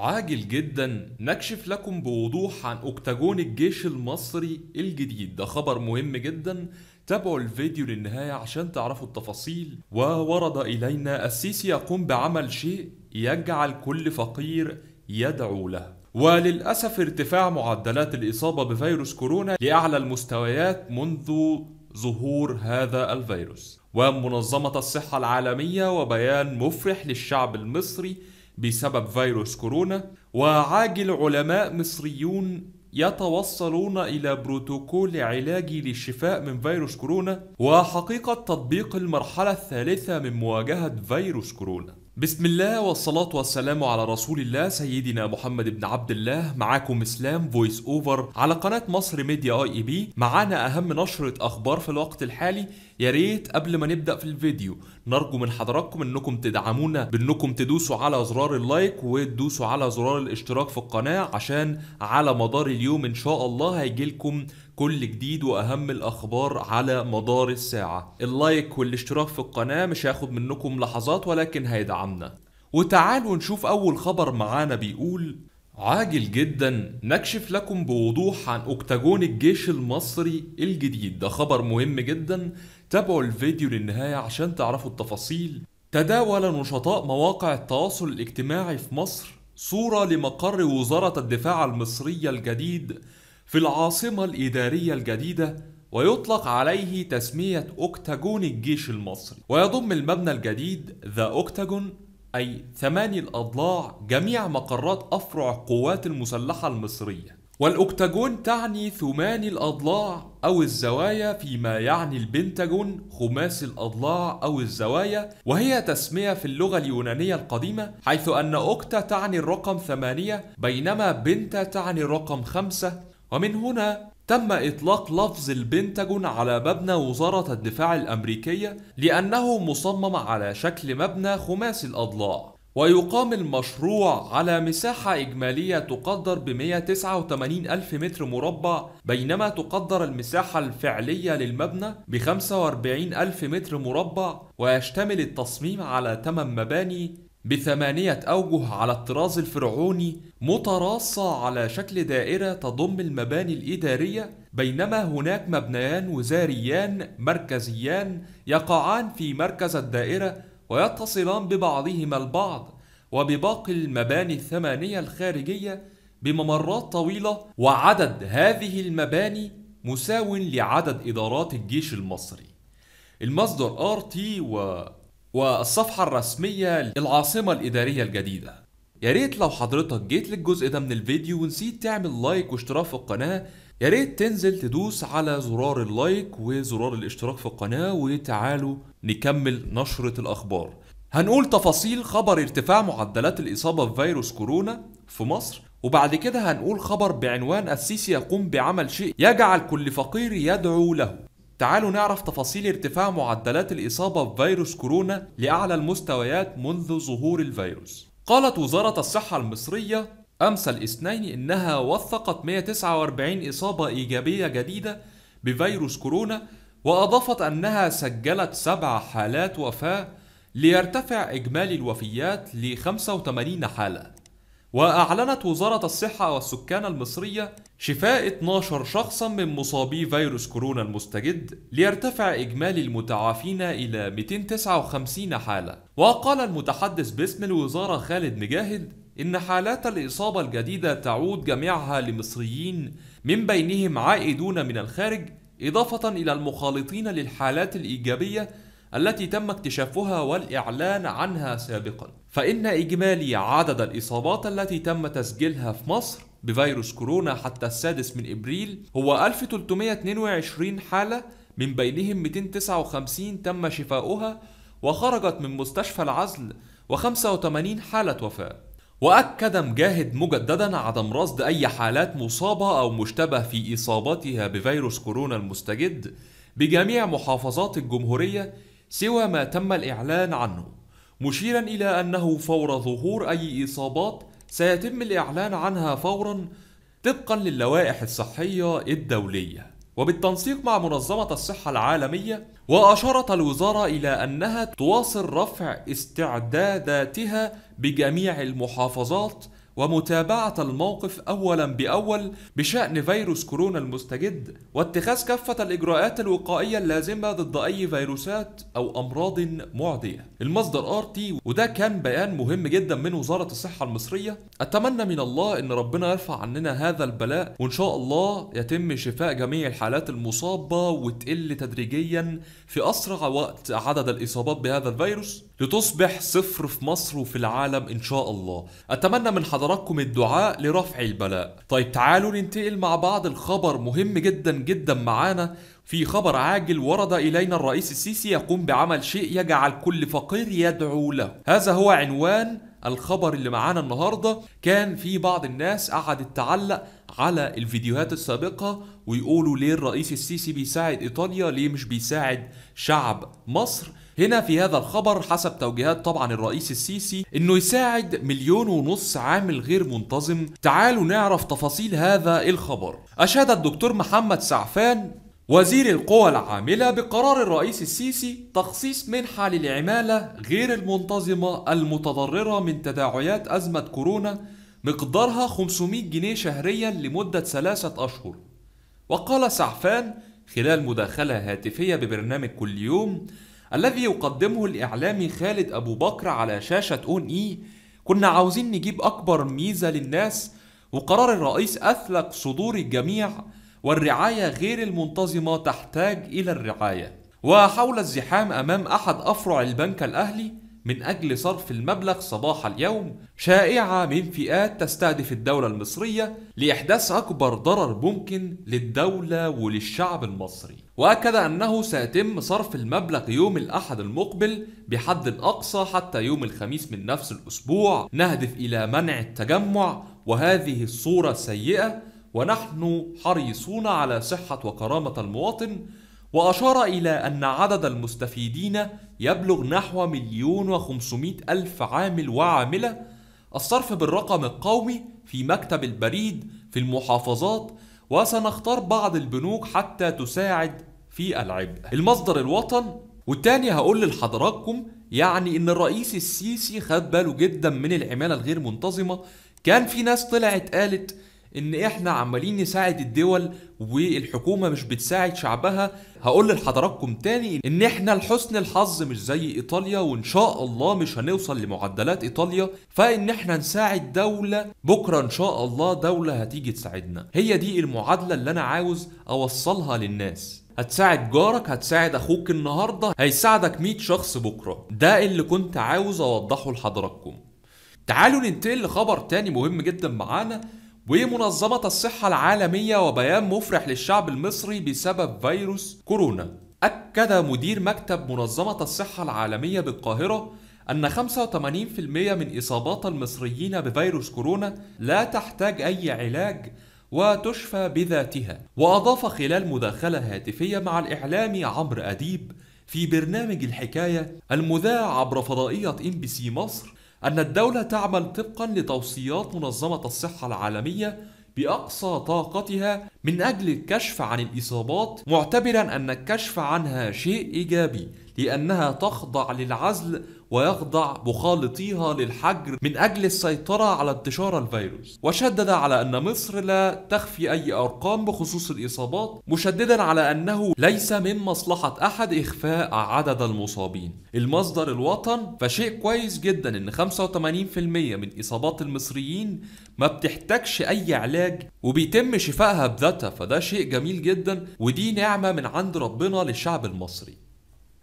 عاجل جدا نكشف لكم بوضوح عن أكتاجون الجيش المصري الجديد ده خبر مهم جدا تابعوا الفيديو للنهاية عشان تعرفوا التفاصيل وورد إلينا السيسي يقوم بعمل شيء يجعل كل فقير يدعو له وللأسف ارتفاع معدلات الإصابة بفيروس كورونا لأعلى المستويات منذ ظهور هذا الفيروس ومنظمة الصحة العالمية وبيان مفرح للشعب المصري بسبب فيروس كورونا وعاجل علماء مصريون يتوصلون إلى بروتوكول علاجي للشفاء من فيروس كورونا وحقيقة تطبيق المرحلة الثالثة من مواجهة فيروس كورونا بسم الله والصلاة والسلام على رسول الله سيدنا محمد بن عبد الله معاكم اسلام فويس اوفر على قناة مصر ميديا اي اي بي معانا اهم نشرة اخبار في الوقت الحالي يا ريت قبل ما نبدا في الفيديو نرجو من حضراتكم انكم تدعمونا بانكم تدوسوا على زرار اللايك وتدوسوا على زرار الاشتراك في القناه عشان على مدار اليوم ان شاء الله هيجيلكم كل جديد واهم الاخبار على مدار الساعه اللايك والاشتراك في القناه مش هياخد منكم لحظات ولكن هيدعمنا وتعالوا نشوف اول خبر معانا بيقول عاجل جدا نكشف لكم بوضوح عن اكتاجون الجيش المصري الجديد ده خبر مهم جدا تابعوا الفيديو للنهاية عشان تعرفوا التفاصيل تداول نشطاء مواقع التواصل الاجتماعي في مصر صورة لمقر وزارة الدفاع المصرية الجديد في العاصمة الإدارية الجديدة ويطلق عليه تسمية أكتاجون الجيش المصري ويضم المبنى الجديد ذا أوكتاجون أي ثماني الأضلاع جميع مقرات أفرع القوات المسلحة المصرية والأكتاجون تعني ثماني الأضلاع أو الزوايا فيما يعني البنتاجون خماسي الأضلاع أو الزوايا وهي تسمية في اللغة اليونانية القديمة حيث أن أكتا تعني الرقم ثمانية بينما بنتا تعني الرقم خمسة ومن هنا تم إطلاق لفظ البنتاجون على مبنى وزارة الدفاع الأمريكية لأنه مصمم على شكل مبنى خماسي الأضلاع ويقام المشروع على مساحة إجمالية تقدر ب 189 ألف متر مربع بينما تقدر المساحة الفعلية للمبنى ب 45 ألف متر مربع ويشتمل التصميم على 8 مباني بثمانية أوجه على الطراز الفرعوني متراصة على شكل دائرة تضم المباني الإدارية بينما هناك مبنيان وزاريان مركزيان يقعان في مركز الدائرة ويتصلان ببعضهما البعض وبباقي المباني الثمانية الخارجية بممرات طويلة وعدد هذه المباني مساو لعدد إدارات الجيش المصري المصدر آر تي و... والصفحة الرسمية للعاصمة الإدارية الجديدة يا ريت لو حضرتك جيت للجزء ده من الفيديو ونسيت تعمل لايك واشتراك في القناة يا ريت تنزل تدوس على زرار اللايك وزرار الاشتراك في القناة وتعالوا نكمل نشرة الأخبار هنقول تفاصيل خبر ارتفاع معدلات الإصابة بفيروس كورونا في مصر وبعد كده هنقول خبر بعنوان السيسي يقوم بعمل شيء يجعل كل فقير يدعو له تعالوا نعرف تفاصيل ارتفاع معدلات الإصابة بفيروس كورونا لأعلى المستويات منذ ظهور الفيروس قالت وزارة الصحة المصرية أمس الاثنين إنها وثقت 149 إصابة إيجابية جديدة بفيروس كورونا وأضافت أنها سجلت سبع حالات وفاة ليرتفع إجمالي الوفيات ل 85 حالة وأعلنت وزارة الصحة والسكان المصرية شفاء 12 شخصا من مصابي فيروس كورونا المستجد ليرتفع إجمالي المتعافين إلى 259 حالة وقال المتحدث باسم الوزارة خالد مجاهد إن حالات الإصابة الجديدة تعود جميعها لمصريين من بينهم عائدون من الخارج إضافة إلى المخالطين للحالات الإيجابية التي تم اكتشافها والإعلان عنها سابقا فإن إجمالي عدد الإصابات التي تم تسجيلها في مصر بفيروس كورونا حتى السادس من إبريل هو 1322 حالة من بينهم 259 تم شفاؤها وخرجت من مستشفى العزل و85 حالة وفاة وأكد مجاهد مجددا عدم رصد أي حالات مصابة أو مشتبه في إصابتها بفيروس كورونا المستجد بجميع محافظات الجمهورية سوى ما تم الإعلان عنه مشيرا إلى أنه فور ظهور أي إصابات سيتم الإعلان عنها فورا طبقا للوائح الصحية الدولية وبالتنسيق مع منظمة الصحة العالمية وأشارت الوزارة إلى أنها تواصل رفع استعداداتها بجميع المحافظات ومتابعة الموقف أولا بأول بشأن فيروس كورونا المستجد واتخاذ كافة الإجراءات الوقائية اللازمة ضد أي فيروسات أو أمراض معدية المصدر آرتي وده كان بيان مهم جدا من وزارة الصحة المصرية أتمنى من الله إن ربنا يرفع عننا هذا البلاء وإن شاء الله يتم شفاء جميع الحالات المصابة وتقل تدريجيا في أسرع وقت عدد الإصابات بهذا الفيروس لتصبح صفر في مصر وفي العالم إن شاء الله أتمنى من حضراتكم الدعاء لرفع البلاء طيب تعالوا ننتقل مع بعض الخبر مهم جدا جدا معانا في خبر عاجل ورد إلينا الرئيس السيسي يقوم بعمل شيء يجعل كل فقير يدعو له هذا هو عنوان الخبر اللي معانا النهاردة كان في بعض الناس قعدت تعلق على الفيديوهات السابقة ويقولوا ليه الرئيس السيسي بيساعد إيطاليا ليه مش بيساعد شعب مصر هنا في هذا الخبر حسب توجيهات طبعا الرئيس السيسي انه يساعد مليون ونص عامل غير منتظم تعالوا نعرف تفاصيل هذا الخبر اشاد الدكتور محمد سعفان وزير القوى العاملة بقرار الرئيس السيسي تخصيص منحة للعمالة غير المنتظمة المتضررة من تداعيات أزمة كورونا مقدارها 500 جنيه شهريا لمدة ثلاثة أشهر وقال سعفان خلال مداخلة هاتفية ببرنامج كل يوم الذي يقدمه الإعلامي خالد أبو بكر على شاشة أون إي كنا عاوزين نجيب أكبر ميزة للناس وقرار الرئيس أثلق صدور الجميع والرعاية غير المنتظمة تحتاج إلى الرعاية وحول الزحام أمام أحد أفرع البنك الأهلي من أجل صرف المبلغ صباح اليوم شائعة من فئات تستهدف الدولة المصرية لإحداث أكبر ضرر ممكن للدولة وللشعب المصري وأكد أنه سيتم صرف المبلغ يوم الأحد المقبل بحد الأقصى حتى يوم الخميس من نفس الأسبوع نهدف إلى منع التجمع وهذه الصورة سيئة ونحن حريصون على صحة وكرامة المواطن وأشار إلى أن عدد المستفيدين يبلغ نحو مليون وخمسمائة ألف عامل وعاملة الصرف بالرقم القومي في مكتب البريد في المحافظات وسنختار بعض البنوك حتى تساعد في العبء المصدر الوطن والتاني هقول لحضراتكم يعني ان الرئيس السيسي خد باله جدا من العماله الغير منتظمه كان في ناس طلعت قالت ان احنا عمالين نساعد الدول والحكومه مش بتساعد شعبها هقول لحضراتكم تاني ان احنا لحسن الحظ مش زي ايطاليا وان شاء الله مش هنوصل لمعدلات ايطاليا فان احنا نساعد دوله بكره ان شاء الله دوله هتيجي تساعدنا هي دي المعادله اللي انا عاوز اوصلها للناس هتساعد جارك هتساعد اخوك النهارده هيساعدك 100 شخص بكره ده اللي كنت عاوز اوضحه لحضراتكم تعالوا ننتقل لخبر تاني مهم جدا معانا ومنظمة الصحة العالمية وبيان مفرح للشعب المصري بسبب فيروس كورونا أكد مدير مكتب منظمة الصحة العالمية بالقاهرة أن 85% من إصابات المصريين بفيروس كورونا لا تحتاج أي علاج وتشفى بذاتها وأضاف خلال مداخلة هاتفية مع الإعلامي عمرو أديب في برنامج الحكاية المذاع عبر فضائية ام بي سي مصر أن الدولة تعمل طبقا لتوصيات منظمة الصحة العالمية بأقصى طاقتها من أجل الكشف عن الإصابات معتبرا أن الكشف عنها شيء إيجابي لأنها تخضع للعزل ويخضع مخالطيها للحجر من أجل السيطرة على انتشار الفيروس وشدد على أن مصر لا تخفي أي أرقام بخصوص الإصابات مشددا على أنه ليس من مصلحة أحد إخفاء عدد المصابين المصدر الوطن فشيء كويس جدا أن 85% من إصابات المصريين ما بتحتاجش أي علاج وبيتم شفائها بذاتها فده شيء جميل جدا ودي نعمة من عند ربنا للشعب المصري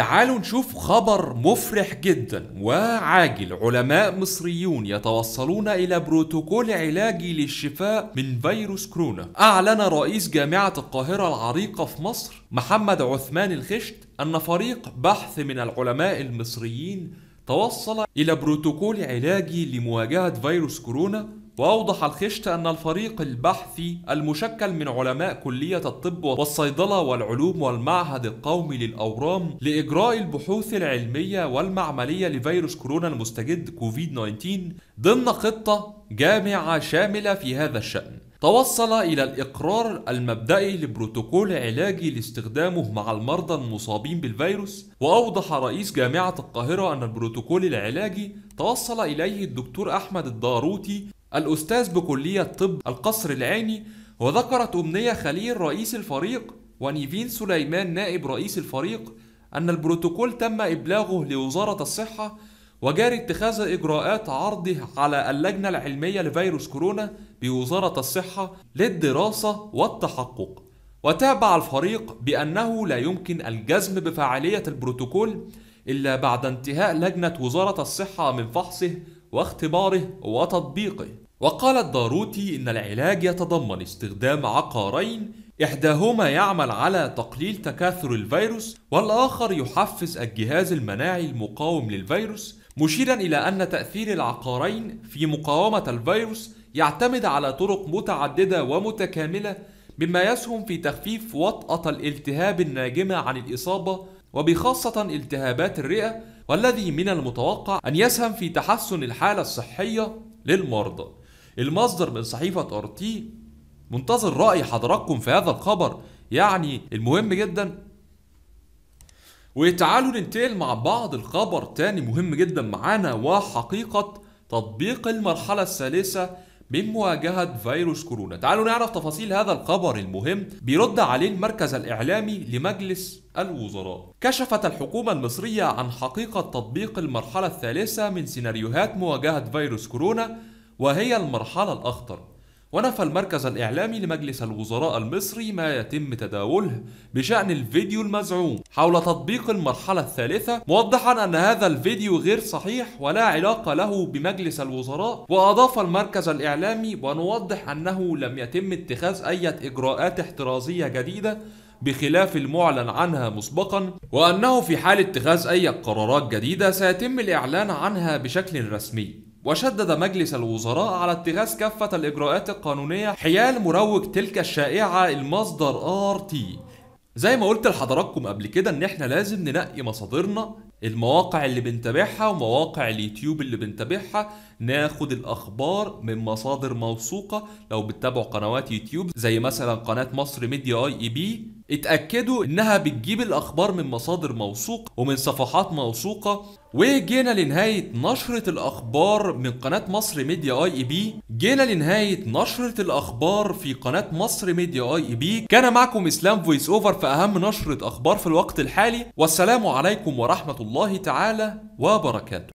تعالوا نشوف خبر مفرح جدا وعاجل علماء مصريون يتوصلون إلى بروتوكول علاجي للشفاء من فيروس كورونا أعلن رئيس جامعة القاهرة العريقة في مصر محمد عثمان الخشت أن فريق بحث من العلماء المصريين توصل إلى بروتوكول علاجي لمواجهة فيروس كورونا وأوضح الخشت أن الفريق البحثي المشكل من علماء كلية الطب والصيدلة والعلوم والمعهد القومي للأورام لإجراء البحوث العلمية والمعملية لفيروس كورونا المستجد كوفيد 19 ضمن خطة جامعة شاملة في هذا الشأن توصل إلى الإقرار المبدئي لبروتوكول علاجي لاستخدامه مع المرضى المصابين بالفيروس وأوضح رئيس جامعة القاهرة أن البروتوكول العلاجي توصل إليه الدكتور أحمد الداروتي الأستاذ بكلية طب القصر العيني وذكرت أمنية خليل رئيس الفريق ونيفين سليمان نائب رئيس الفريق أن البروتوكول تم إبلاغه لوزارة الصحة وجاري اتخاذ إجراءات عرضه على اللجنة العلمية لفيروس كورونا بوزارة الصحة للدراسة والتحقق وتابع الفريق بأنه لا يمكن الجزم بفعالية البروتوكول إلا بعد انتهاء لجنة وزارة الصحة من فحصه واختباره وتطبيقه وقال الداروتي إن العلاج يتضمن استخدام عقارين إحداهما يعمل على تقليل تكاثر الفيروس والآخر يحفز الجهاز المناعي المقاوم للفيروس مشيرا إلى أن تأثير العقارين في مقاومة الفيروس يعتمد على طرق متعددة ومتكاملة مما يسهم في تخفيف وطأة الالتهاب الناجمة عن الإصابة وبخاصة التهابات الرئة والذي من المتوقع أن يسهم في تحسن الحالة الصحية للمرضى المصدر من صحيفة أرتي منتظر رأي حضراتكم في هذا الخبر يعني المهم جدا وتعالوا ننتقل مع بعض الخبر تاني مهم جدا معانا وحقيقة تطبيق المرحلة الثالثة من مواجهة فيروس كورونا تعالوا نعرف تفاصيل هذا الخبر المهم بيرد عليه المركز الإعلامي لمجلس الوزراء كشفت الحكومة المصرية عن حقيقة تطبيق المرحلة الثالثة من سيناريوهات مواجهة فيروس كورونا وهي المرحلة الأخطر ونفى المركز الإعلامي لمجلس الوزراء المصري ما يتم تداوله بشأن الفيديو المزعوم حول تطبيق المرحلة الثالثة موضحا أن هذا الفيديو غير صحيح ولا علاقة له بمجلس الوزراء وأضاف المركز الإعلامي ونوضح أنه لم يتم اتخاذ أي إجراءات احترازية جديدة بخلاف المعلن عنها مسبقا وأنه في حال اتخاذ أي قرارات جديدة سيتم الإعلان عنها بشكل رسمي وشدد مجلس الوزراء على اتخاذ كافة الإجراءات القانونية حيال مروج تلك الشائعة المصدر آر تي زي ما قلت لحضراتكم قبل كده ان احنا لازم ننقي مصادرنا المواقع اللي بنتابعها ومواقع اليوتيوب اللي بنتابعها ناخد الاخبار من مصادر موثوقه لو بتتابعوا قنوات يوتيوب زي مثلا قناه مصر ميديا اي اي بي اتاكدوا انها بتجيب الاخبار من مصادر موثوقه ومن صفحات موثوقه وجينا لنهايه نشره الاخبار من قناه مصر ميديا اي اي بي جينا لنهايه نشره الاخبار في قناه مصر ميديا اي اي بي كان معكم اسلام فويس اوفر في اهم نشره اخبار في الوقت الحالي والسلام عليكم ورحمه الله الله تعالى وبركاته